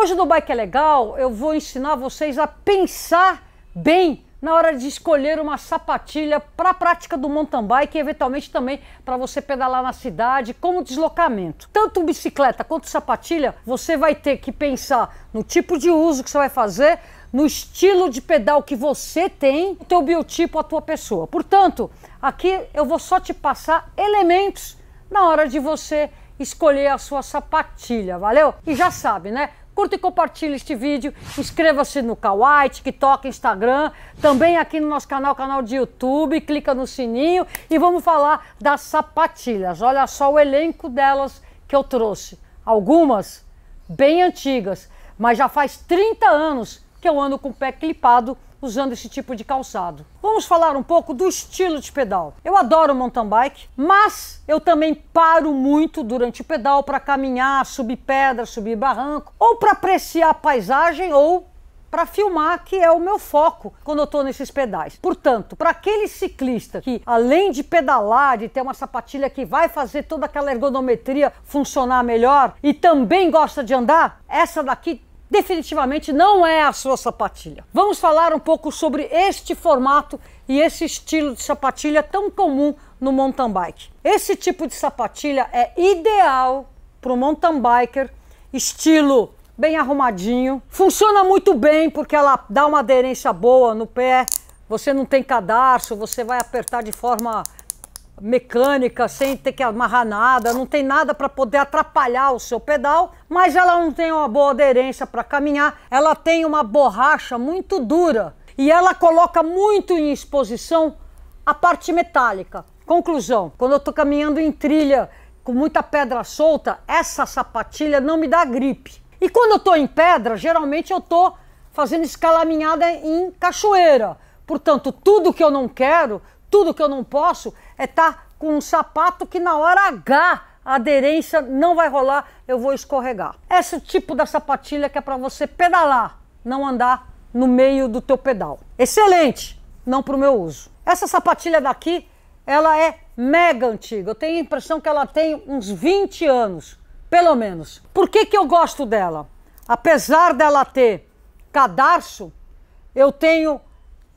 Hoje no Bike é Legal eu vou ensinar vocês a pensar bem na hora de escolher uma sapatilha para a prática do mountain bike e eventualmente também para você pedalar na cidade como deslocamento. Tanto bicicleta quanto sapatilha, você vai ter que pensar no tipo de uso que você vai fazer, no estilo de pedal que você tem, o teu biotipo, a tua pessoa. Portanto, aqui eu vou só te passar elementos na hora de você escolher a sua sapatilha, valeu? E já sabe, né? Curta e compartilhe este vídeo. Inscreva-se no Kawaii, TikTok, Instagram. Também aqui no nosso canal, canal de YouTube. Clica no sininho e vamos falar das sapatilhas. Olha só o elenco delas que eu trouxe. Algumas bem antigas, mas já faz 30 anos que eu ando com o pé clipado usando esse tipo de calçado. Vamos falar um pouco do estilo de pedal. Eu adoro mountain bike, mas eu também paro muito durante o pedal para caminhar, subir pedra, subir barranco, ou para apreciar a paisagem ou para filmar, que é o meu foco quando eu estou nesses pedais. Portanto, para aquele ciclista que, além de pedalar, de ter uma sapatilha que vai fazer toda aquela ergonometria funcionar melhor e também gosta de andar, essa daqui definitivamente não é a sua sapatilha. Vamos falar um pouco sobre este formato e esse estilo de sapatilha tão comum no mountain bike. Esse tipo de sapatilha é ideal para o mountain biker, estilo bem arrumadinho. Funciona muito bem porque ela dá uma aderência boa no pé. Você não tem cadarço, você vai apertar de forma mecânica, sem ter que amarrar nada, não tem nada para poder atrapalhar o seu pedal, mas ela não tem uma boa aderência para caminhar, ela tem uma borracha muito dura e ela coloca muito em exposição a parte metálica. Conclusão: quando eu estou caminhando em trilha com muita pedra solta, essa sapatilha não me dá gripe. E quando eu estou em pedra, geralmente eu estou fazendo escalaminhada em cachoeira. Portanto, tudo que eu não quero, tudo que eu não posso é estar tá com um sapato que na hora H a aderência não vai rolar, eu vou escorregar. Esse tipo da sapatilha que é para você pedalar, não andar no meio do teu pedal. Excelente, não para o meu uso. Essa sapatilha daqui, ela é mega antiga. Eu tenho a impressão que ela tem uns 20 anos, pelo menos. Por que, que eu gosto dela? Apesar dela ter cadarço, eu tenho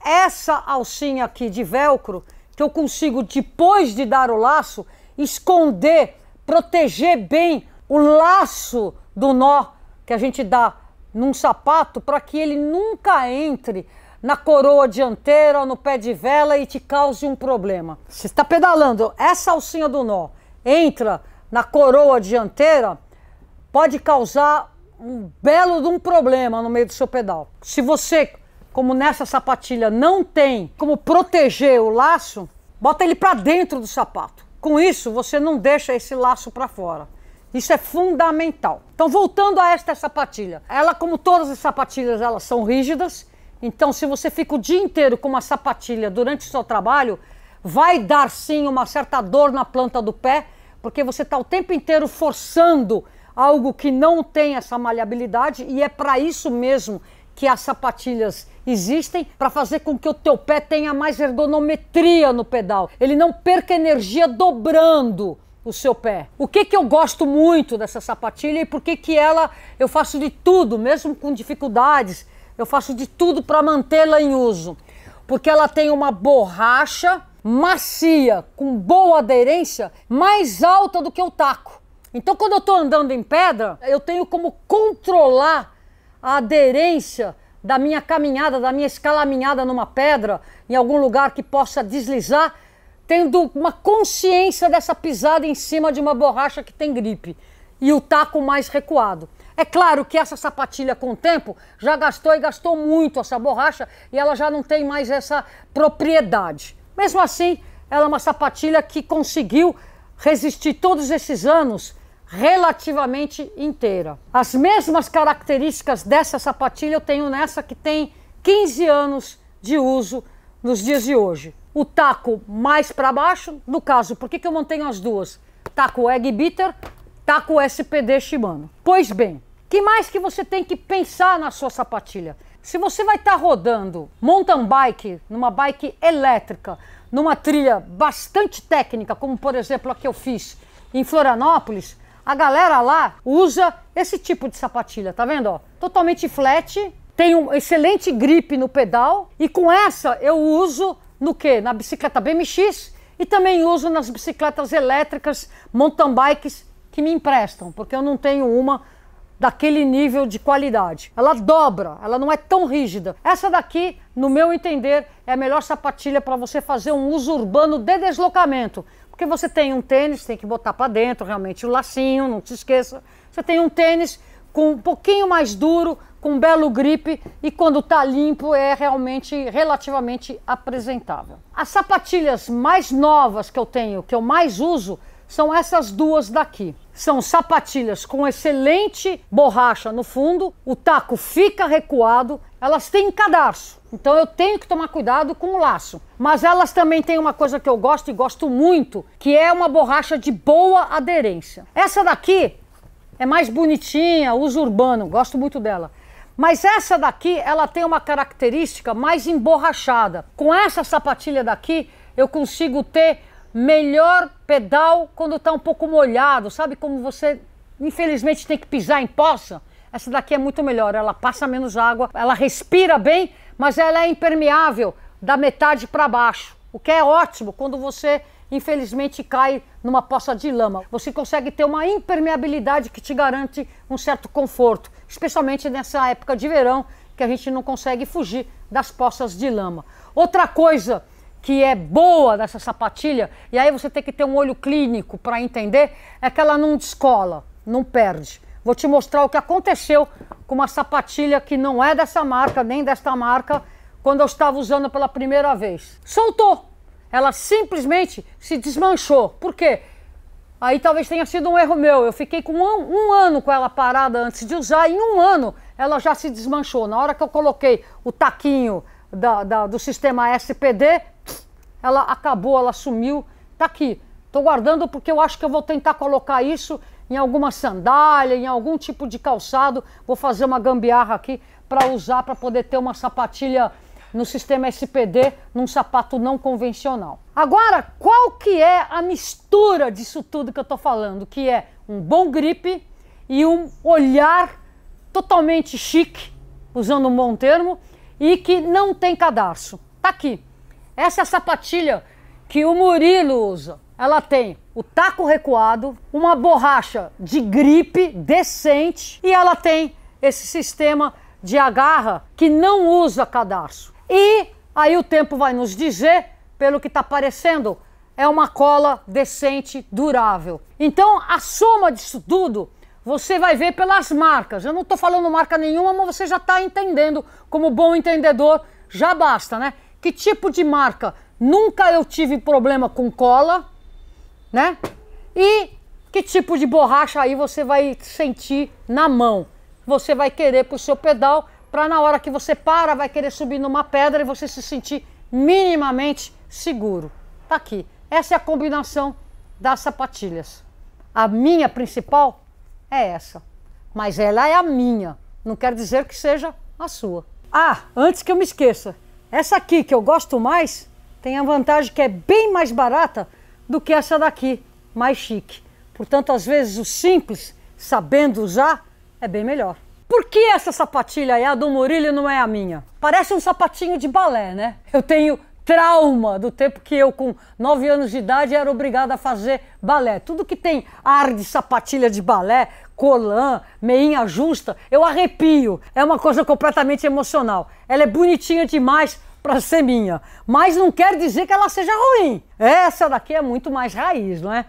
essa alcinha aqui de velcro, que eu consigo, depois de dar o laço, esconder, proteger bem o laço do nó que a gente dá num sapato para que ele nunca entre na coroa dianteira ou no pé de vela e te cause um problema. Você está pedalando, essa alcinha do nó entra na coroa dianteira, pode causar um belo de um problema no meio do seu pedal. Se você como nessa sapatilha não tem como proteger o laço, bota ele para dentro do sapato. Com isso, você não deixa esse laço para fora. Isso é fundamental. Então, voltando a esta sapatilha, ela, como todas as sapatilhas, elas são rígidas. Então, se você fica o dia inteiro com uma sapatilha durante o seu trabalho, vai dar sim uma certa dor na planta do pé, porque você está o tempo inteiro forçando algo que não tem essa maleabilidade e é para isso mesmo que as sapatilhas existem para fazer com que o teu pé tenha mais ergonometria no pedal. Ele não perca energia dobrando o seu pé. O que que eu gosto muito dessa sapatilha e por que que ela eu faço de tudo, mesmo com dificuldades, eu faço de tudo para mantê-la em uso. Porque ela tem uma borracha macia, com boa aderência, mais alta do que o taco. Então quando eu estou andando em pedra, eu tenho como controlar a aderência da minha caminhada, da minha escalaminhada numa pedra, em algum lugar que possa deslizar, tendo uma consciência dessa pisada em cima de uma borracha que tem gripe e o taco mais recuado. É claro que essa sapatilha com o tempo já gastou e gastou muito essa borracha e ela já não tem mais essa propriedade. Mesmo assim, ela é uma sapatilha que conseguiu resistir todos esses anos relativamente inteira. As mesmas características dessa sapatilha eu tenho nessa que tem 15 anos de uso nos dias de hoje. O taco mais para baixo, no caso, por que, que eu mantenho as duas? Taco Egg Beater, taco SPD Shimano. Pois bem, que mais que você tem que pensar na sua sapatilha? Se você vai estar tá rodando mountain bike, numa bike elétrica, numa trilha bastante técnica, como por exemplo a que eu fiz em Florianópolis, a galera lá usa esse tipo de sapatilha, tá vendo? Ó? Totalmente flat, tem um excelente grip no pedal e com essa eu uso no que? Na bicicleta BMX e também uso nas bicicletas elétricas, mountain bikes que me emprestam, porque eu não tenho uma daquele nível de qualidade. Ela dobra, ela não é tão rígida. Essa daqui, no meu entender, é a melhor sapatilha para você fazer um uso urbano de deslocamento. Porque você tem um tênis, tem que botar para dentro realmente o lacinho, não te esqueça. Você tem um tênis com um pouquinho mais duro, com um belo gripe e quando está limpo é realmente relativamente apresentável. As sapatilhas mais novas que eu tenho, que eu mais uso, são essas duas daqui. São sapatilhas com excelente borracha no fundo, o taco fica recuado elas têm cadarço. Então eu tenho que tomar cuidado com o laço. Mas elas também têm uma coisa que eu gosto e gosto muito, que é uma borracha de boa aderência. Essa daqui é mais bonitinha, uso urbano, gosto muito dela. Mas essa daqui, ela tem uma característica mais emborrachada. Com essa sapatilha daqui, eu consigo ter melhor pedal quando está um pouco molhado, sabe como você infelizmente tem que pisar em poça? Essa daqui é muito melhor, ela passa menos água, ela respira bem, mas ela é impermeável da metade para baixo, o que é ótimo quando você infelizmente cai numa poça de lama. Você consegue ter uma impermeabilidade que te garante um certo conforto, especialmente nessa época de verão que a gente não consegue fugir das poças de lama. Outra coisa que é boa dessa sapatilha, e aí você tem que ter um olho clínico para entender, é que ela não descola, não perde. Vou te mostrar o que aconteceu com uma sapatilha que não é dessa marca, nem desta marca, quando eu estava usando pela primeira vez. Soltou! Ela simplesmente se desmanchou. Por quê? Aí talvez tenha sido um erro meu. Eu fiquei com um, um, ano com ela parada antes de usar, e em um ano ela já se desmanchou. Na hora que eu coloquei o taquinho da, da, do sistema SPD, ela acabou, ela sumiu. Tá aqui. Estou guardando porque eu acho que eu vou tentar colocar isso em alguma sandália, em algum tipo de calçado. Vou fazer uma gambiarra aqui para usar, para poder ter uma sapatilha no sistema SPD, num sapato não convencional. Agora, qual que é a mistura disso tudo que eu estou falando? Que é um bom grip e um olhar totalmente chique, usando um bom termo, e que não tem cadarço. Tá aqui. Essa é a sapatilha que o Murilo usa ela tem o taco recuado, uma borracha de gripe decente e ela tem esse sistema de agarra que não usa cadarço. E aí o tempo vai nos dizer, pelo que está aparecendo, é uma cola decente, durável. Então a soma disso tudo você vai ver pelas marcas. Eu não estou falando marca nenhuma, mas você já está entendendo, como bom entendedor, já basta, né? Que tipo de marca? Nunca eu tive problema com cola, né? E que tipo de borracha aí você vai sentir na mão? Você vai querer para o seu pedal, para na hora que você para, vai querer subir numa pedra e você se sentir minimamente seguro. Tá aqui. Essa é a combinação das sapatilhas. A minha principal é essa, mas ela é a minha. Não quer dizer que seja a sua. Ah, antes que eu me esqueça, essa aqui que eu gosto mais tem a vantagem que é bem mais barata do que essa daqui, mais chique. Portanto, às vezes o simples, sabendo usar, é bem melhor. Por que essa sapatilha aí, a do Murilo, não é a minha? Parece um sapatinho de balé, né? Eu tenho trauma do tempo que eu, com 9 anos de idade, era obrigada a fazer balé. Tudo que tem ar de sapatilha de balé, colã, meinha justa, eu arrepio. É uma coisa completamente emocional. Ela é bonitinha demais, para ser minha. Mas não quer dizer que ela seja ruim. Essa daqui é muito mais raiz, não é?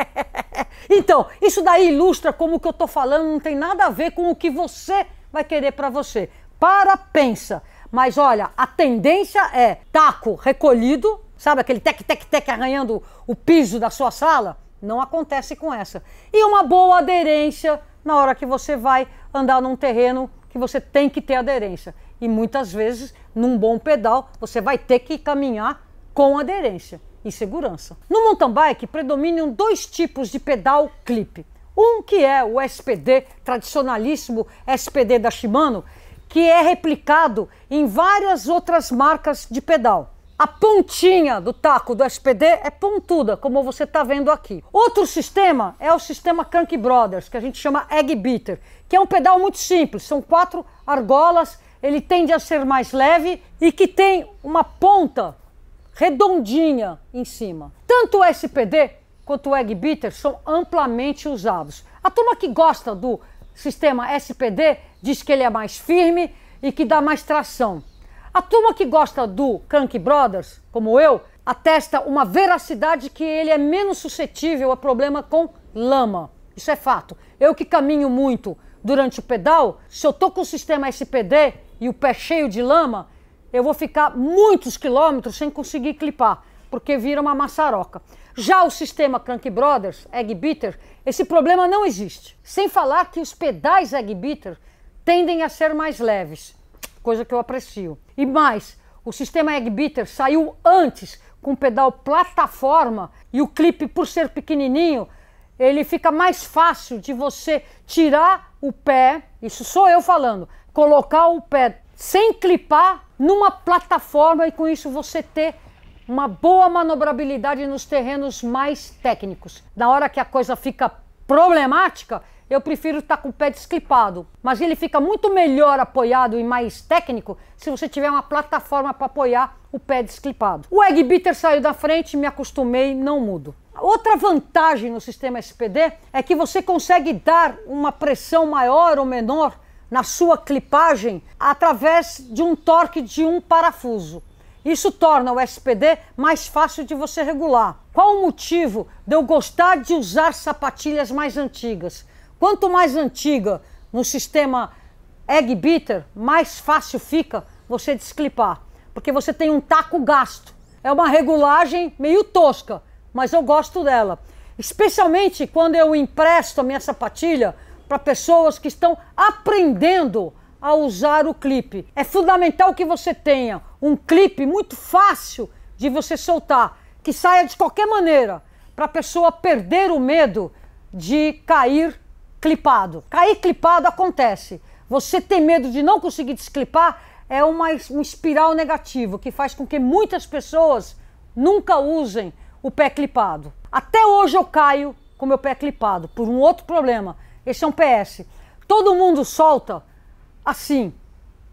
então, isso daí ilustra como o que eu estou falando não tem nada a ver com o que você vai querer para você. Para, pensa. Mas olha, a tendência é taco recolhido, sabe aquele tec tec tec arranhando o piso da sua sala? Não acontece com essa. E uma boa aderência na hora que você vai andar num terreno que você tem que ter aderência. E muitas vezes, num bom pedal, você vai ter que caminhar com aderência e segurança. No mountain bike predominam dois tipos de pedal clipe. Um que é o SPD, tradicionalíssimo SPD da Shimano, que é replicado em várias outras marcas de pedal. A pontinha do taco do SPD é pontuda, como você está vendo aqui. Outro sistema é o sistema Crank Brothers, que a gente chama Egg Beater, que é um pedal muito simples. São quatro argolas ele tende a ser mais leve e que tem uma ponta redondinha em cima. Tanto o SPD quanto o egg beater são amplamente usados. A turma que gosta do sistema SPD diz que ele é mais firme e que dá mais tração. A turma que gosta do Crank Brothers, como eu, atesta uma veracidade que ele é menos suscetível a problema com lama. Isso é fato. Eu que caminho muito durante o pedal, se eu tô com o sistema SPD, e o pé cheio de lama, eu vou ficar muitos quilômetros sem conseguir clipar, porque vira uma maçaroca. Já o sistema Crank Brothers, Egg Beater, esse problema não existe. Sem falar que os pedais Egg Beater tendem a ser mais leves, coisa que eu aprecio. E mais, o sistema Egg Beater saiu antes com pedal plataforma e o clipe, por ser pequenininho, ele fica mais fácil de você tirar o pé, isso sou eu falando, colocar o pé sem clipar numa plataforma e com isso você ter uma boa manobrabilidade nos terrenos mais técnicos. Na hora que a coisa fica problemática, eu prefiro estar tá com o pé desclipado. Mas ele fica muito melhor apoiado e mais técnico se você tiver uma plataforma para apoiar o pé desclipado. O egg beater saiu da frente, me acostumei, não mudo. Outra vantagem no sistema SPD é que você consegue dar uma pressão maior ou menor na sua clipagem através de um torque de um parafuso. Isso torna o SPD mais fácil de você regular. Qual o motivo de eu gostar de usar sapatilhas mais antigas? Quanto mais antiga no sistema egg beater, mais fácil fica você desclipar, porque você tem um taco gasto. É uma regulagem meio tosca, mas eu gosto dela. Especialmente quando eu empresto a minha sapatilha para pessoas que estão aprendendo a usar o clipe. É fundamental que você tenha um clipe muito fácil de você soltar, que saia de qualquer maneira, para a pessoa perder o medo de cair clipado. Cair clipado acontece. Você tem medo de não conseguir desclipar é uma, um espiral negativo que faz com que muitas pessoas nunca usem o pé clipado. Até hoje eu caio com meu pé clipado por um outro problema esse é um PS. Todo mundo solta assim.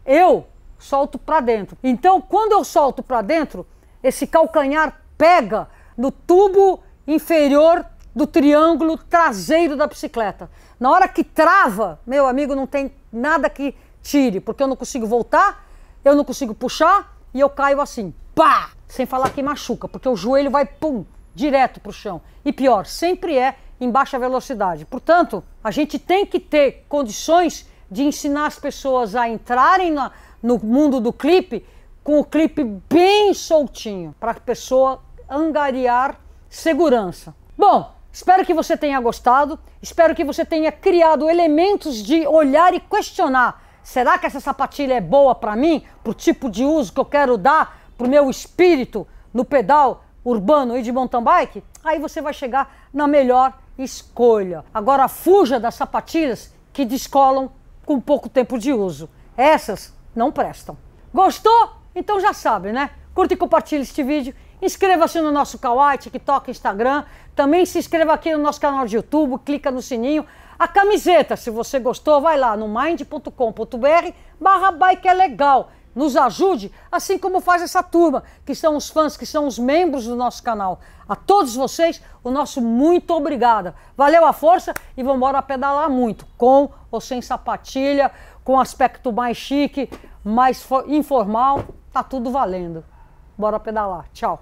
Eu solto para dentro. Então, quando eu solto para dentro, esse calcanhar pega no tubo inferior do triângulo traseiro da bicicleta. Na hora que trava, meu amigo, não tem nada que tire, porque eu não consigo voltar, eu não consigo puxar e eu caio assim, pá! Sem falar que machuca, porque o joelho vai pum, direto pro chão. E pior, sempre é em baixa velocidade. Portanto, a gente tem que ter condições de ensinar as pessoas a entrarem na, no mundo do clipe com o clipe bem soltinho, para a pessoa angariar segurança. Bom, espero que você tenha gostado, espero que você tenha criado elementos de olhar e questionar. Será que essa sapatilha é boa para mim, para o tipo de uso que eu quero dar para o meu espírito no pedal urbano e de mountain bike? Aí você vai chegar na melhor escolha. Agora fuja das sapatilhas que descolam com pouco tempo de uso. Essas não prestam. Gostou? Então já sabe, né? Curta e compartilhe este vídeo. Inscreva-se no nosso Kawaii, TikTok, Instagram. Também se inscreva aqui no nosso canal de YouTube, clica no sininho. A camiseta, se você gostou, vai lá no mind.com.br barra bike é legal nos ajude, assim como faz essa turma, que são os fãs, que são os membros do nosso canal. A todos vocês, o nosso muito obrigada. Valeu a força e vamos embora pedalar muito, com ou sem sapatilha, com aspecto mais chique, mais informal, tá tudo valendo. Bora pedalar. Tchau.